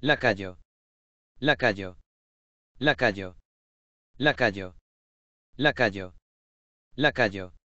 la Lacallo. la Lacallo. la Lacallo.